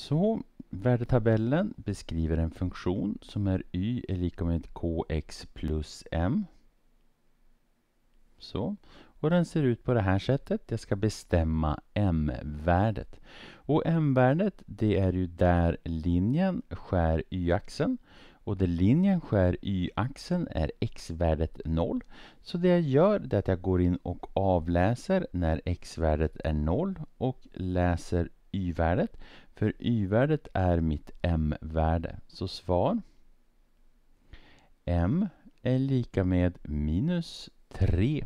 Så värdetabellen beskriver en funktion som är y är lika med kx plus m. Så. Och den ser ut på det här sättet. Jag ska bestämma m-värdet. Och m-värdet det är ju där linjen skär y-axeln. Och där linjen skär y-axeln är x-värdet 0. Så det jag gör är att jag går in och avläser när x-värdet är 0 och läser y-värdet. För y-värdet är mitt m-värde. Så svar m är lika med minus 3